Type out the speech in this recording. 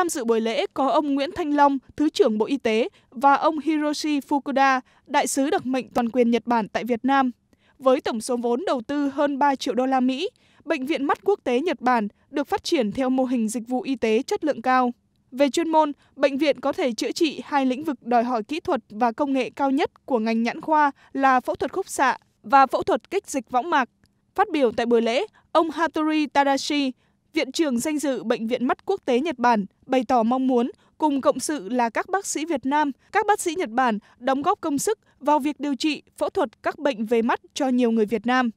Tham dự buổi lễ có ông Nguyễn Thanh Long, Thứ trưởng Bộ Y tế và ông Hiroshi Fukuda, đại sứ đặc mệnh toàn quyền Nhật Bản tại Việt Nam. Với tổng số vốn đầu tư hơn 3 triệu đô la Mỹ, Bệnh viện mắt quốc tế Nhật Bản được phát triển theo mô hình dịch vụ y tế chất lượng cao. Về chuyên môn, bệnh viện có thể chữa trị hai lĩnh vực đòi hỏi kỹ thuật và công nghệ cao nhất của ngành nhãn khoa là phẫu thuật khúc xạ và phẫu thuật kích dịch võng mạc. Phát biểu tại buổi lễ, ông Hattori Tadashi, Viện trưởng danh dự Bệnh viện Mắt Quốc tế Nhật Bản bày tỏ mong muốn cùng cộng sự là các bác sĩ Việt Nam, các bác sĩ Nhật Bản đóng góp công sức vào việc điều trị, phẫu thuật các bệnh về mắt cho nhiều người Việt Nam.